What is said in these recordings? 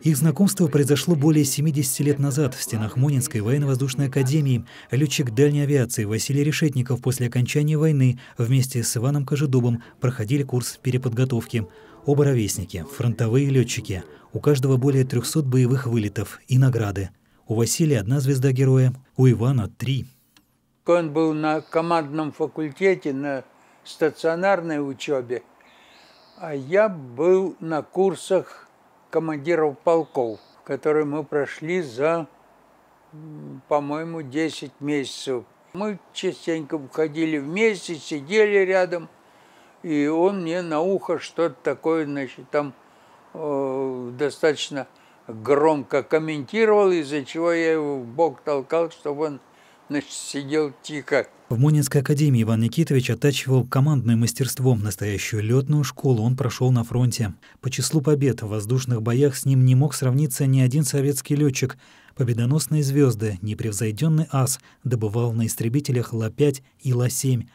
Их знакомство произошло более 70 лет назад в стенах Монинской военно-воздушной академии. Летчик дальней авиации Василий Решетников после окончания войны вместе с Иваном Кожедубом проходили курс переподготовки. Оба ровесники, фронтовые летчики. У каждого более 300 боевых вылетов и награды. У Василия одна звезда героя, у Ивана три. Он был на командном факультете, на стационарной учебе, а я был на курсах командиров полков, которые мы прошли за, по-моему, 10 месяцев. Мы частенько входили вместе, сидели рядом, и он мне на ухо что-то такое, значит, там э, достаточно громко комментировал, из-за чего я его в бок толкал, чтобы он значит, сидел тихо. В Мунинской академии Иван Никитович оттачивал командным мастерством. Настоящую летную школу он прошел на фронте. По числу побед в воздушных боях с ним не мог сравниться ни один советский летчик. Победоносные звезды, непревзойденный ас добывал на истребителях Ла-5 и Ла-7.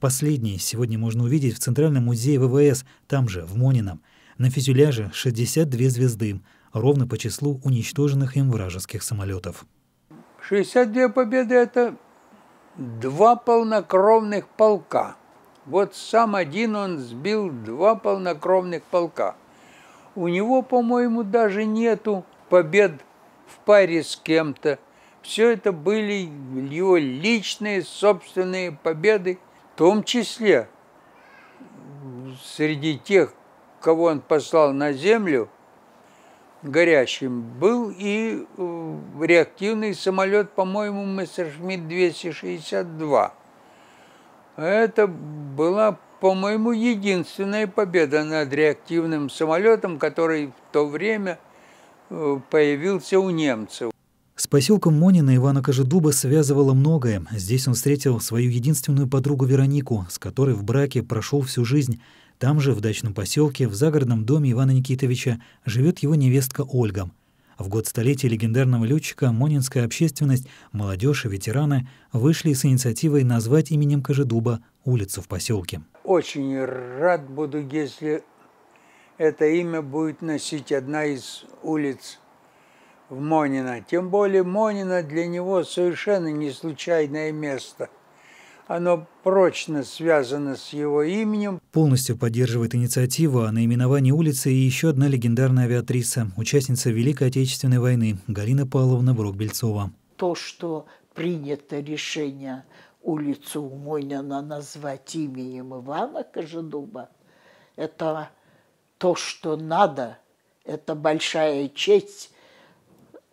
Последний сегодня можно увидеть в Центральном музее ВВС, там же, в Монином. На фюзеляже 62 звезды, ровно по числу уничтоженных им вражеских самолетов. 62 победы – это два полнокровных полка. Вот сам один он сбил два полнокровных полка. У него, по-моему, даже нету побед в паре с кем-то. Все это были его личные, собственные победы, в том числе среди тех, кого он послал на землю – горящим. Был и э, реактивный самолет, по-моему, Мессершмитт 262. Это была, по-моему, единственная победа над реактивным самолетом, который в то время э, появился у немцев. С поселком Монина Ивана Кожедуба связывало многое. Здесь он встретил свою единственную подругу Веронику, с которой в браке прошел всю жизнь. Там же, в дачном поселке, в загородном доме Ивана Никитовича, живет его невестка Ольга. В год столетия легендарного летчика монинская общественность, молодежь и ветераны вышли с инициативой назвать именем Кожедуба улицу в поселке. Очень рад буду, если это имя будет носить одна из улиц в Монина. Тем более Монина для него совершенно не случайное место – оно прочно связано с его именем. Полностью поддерживает инициативу о наименовании улицы и еще одна легендарная авиатриса, участница Великой Отечественной войны Галина Павловна брок То, что принято решение улицу Умойнина назвать именем Ивана Кожедуба, это то, что надо, это большая честь,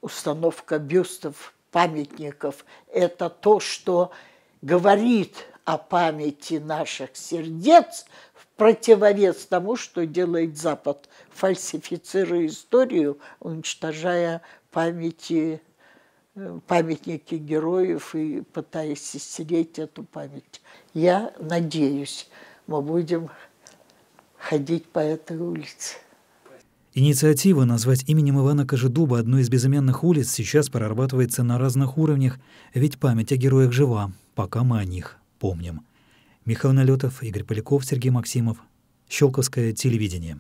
установка бюстов, памятников, это то, что говорит о памяти наших сердец в противовес тому, что делает Запад, фальсифицируя историю, уничтожая памяти э, памятники героев и пытаясь стереть эту память. Я надеюсь, мы будем ходить по этой улице. Инициатива назвать именем Ивана Кожедуба одну из безымянных улиц сейчас прорабатывается на разных уровнях, ведь память о героях жива, пока мы о них помним. Михаил Налетов, Игорь Поляков, Сергей Максимов. Щелковское телевидение.